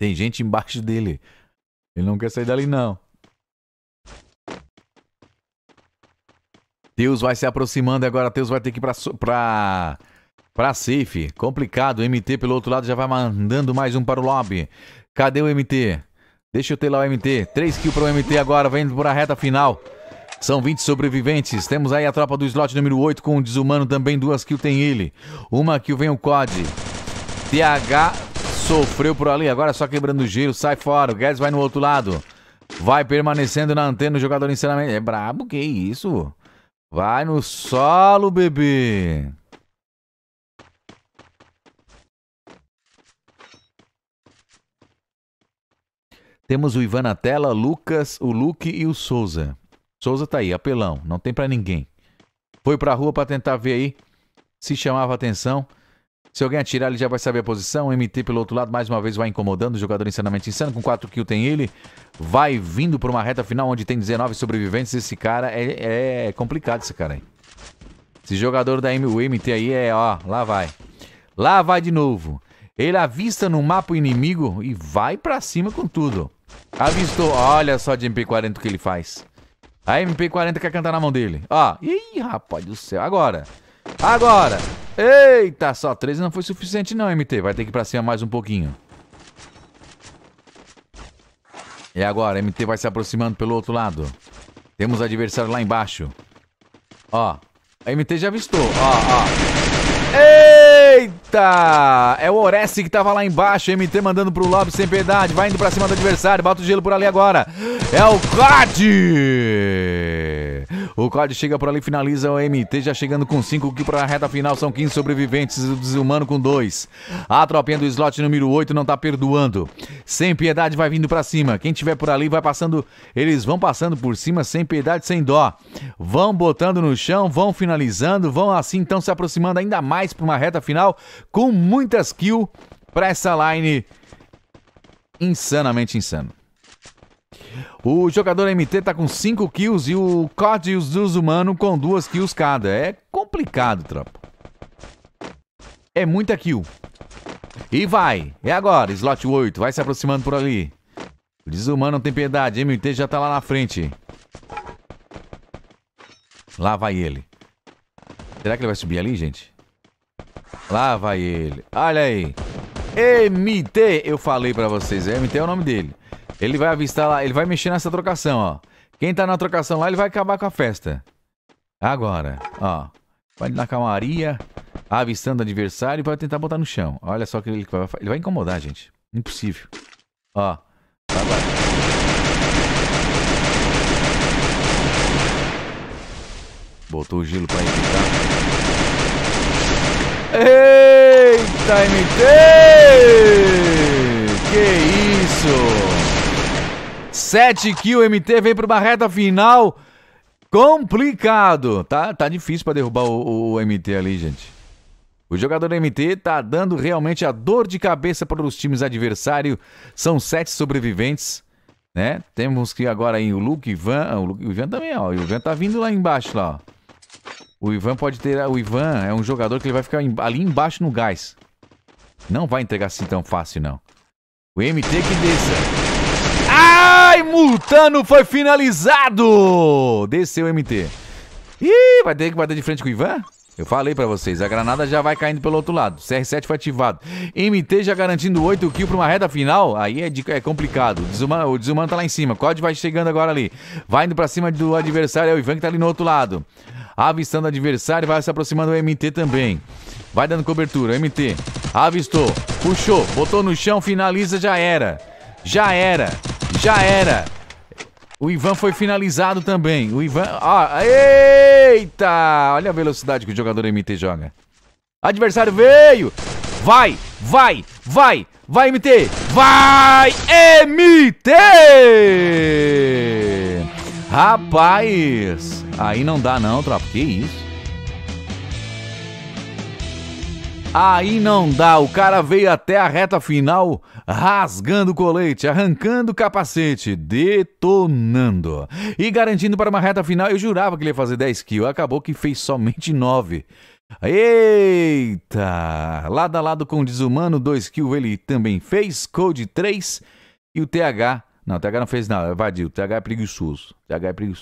Tem gente embaixo dele. Ele não quer sair dali, não. Deus vai se aproximando agora. Deus vai ter que ir pra, pra, pra safe. Complicado. O MT pelo outro lado já vai mandando mais um para o lobby. Cadê o MT? Deixa eu ter lá o MT. Três kills para o MT agora. vendo para a reta final. São 20 sobreviventes. Temos aí a tropa do slot número 8 com o desumano também. Duas kills tem ele. Uma kill vem o COD. TH Sofreu por ali, agora só quebrando o giro, sai fora. O Guedes vai no outro lado. Vai permanecendo na antena o jogador ensinamento. É brabo, que isso? Vai no solo, bebê. Temos o Ivan na tela, Lucas, o Luke e o Souza. Souza tá aí, apelão, não tem para ninguém. Foi pra rua para tentar ver aí se chamava atenção. Se alguém atirar, ele já vai saber a posição. O MT pelo outro lado, mais uma vez, vai incomodando. O jogador insanamente insano. Com 4 kills tem ele. Vai vindo por uma reta final onde tem 19 sobreviventes. Esse cara é, é complicado, esse cara aí. Esse jogador da M, o MT aí é, ó, lá vai. Lá vai de novo. Ele avista no mapa o inimigo e vai pra cima com tudo. Avistou. Olha só de MP40 o que ele faz. A MP40 quer cantar na mão dele. Ó. Ih, rapaz do céu. Agora. Agora. Eita, só 13 não foi suficiente não, MT. Vai ter que ir pra cima mais um pouquinho. E é agora, MT vai se aproximando pelo outro lado. Temos adversário lá embaixo. Ó, a MT já avistou. Ó, ó. Eita! É o Oreste que tava lá embaixo. MT mandando pro lobby sem piedade. Vai indo pra cima do adversário. Bota o gelo por ali agora. É o COD! O Cod chega por ali, finaliza o MT, já chegando com 5 que para a reta final são 15 sobreviventes, o desumano com 2. A tropinha do slot número 8 não tá perdoando. Sem piedade vai vindo para cima. Quem tiver por ali vai passando, eles vão passando por cima sem piedade, sem dó. Vão botando no chão, vão finalizando, vão assim então se aproximando ainda mais para uma reta final com muitas kills para essa line insanamente insano. O jogador MT tá com 5 kills e o COD e os Zeus Humano com 2 kills cada. É complicado, tropa. É muita kill. E vai. É agora, slot 8. Vai se aproximando por ali. O desumano não tem piedade. MT já tá lá na frente. Lá vai ele. Será que ele vai subir ali, gente? Lá vai ele. Olha aí. MT, eu falei pra vocês. MT é o nome dele. Ele vai avistar lá, ele vai mexer nessa trocação, ó. Quem tá na trocação lá, ele vai acabar com a festa. Agora, ó. Vai na calmaria, avistando o adversário e vai tentar botar no chão. Olha só que ele vai, ele vai incomodar, gente. Impossível. Ó. Botou o gelo pra evitar. Eita, MT! Que isso! 7 que o MT vem para uma reta final complicado. Tá, tá difícil para derrubar o, o, MT ali, gente. O jogador MT tá dando realmente a dor de cabeça para os times adversários. São sete sobreviventes, né? Temos que agora aí o Luke, Ivan, ah, o Luke, o Ivan também, ó. O Ivan tá vindo lá embaixo lá, ó. O Ivan pode ter, o Ivan é um jogador que ele vai ficar ali embaixo no gás. Não vai entregar assim tão fácil não. O MT que desça. Caimultano foi finalizado! Desceu o MT. Ih, vai ter que bater de frente com o Ivan? Eu falei pra vocês, a granada já vai caindo pelo outro lado. CR7 foi ativado. MT já garantindo 8 kills pra uma reta final. Aí é, de, é complicado. Desumano, o desumano tá lá em cima. Cod vai chegando agora ali. Vai indo pra cima do adversário. É o Ivan que tá ali no outro lado. Avistando o adversário, vai se aproximando o MT também. Vai dando cobertura, MT. Avistou, puxou, botou no chão, finaliza, já era. Já era. Já era. O Ivan foi finalizado também. O Ivan. Ah, eita! Olha a velocidade que o jogador MT joga. Adversário veio! Vai! Vai! Vai! Vai, MT! Vai! MT! Rapaz! Aí não dá não, tropa. Que isso? Aí não dá, o cara veio até a reta final rasgando o colete, arrancando o capacete, detonando e garantindo para uma reta final. Eu jurava que ele ia fazer 10 kills, acabou que fez somente 9. Eita! Lado a lado com o Desumano, 2 kills ele também fez, Code 3 e o TH. Não, o TH não fez nada, vadio, o TH é preguiçoso. O TH é preguiçoso.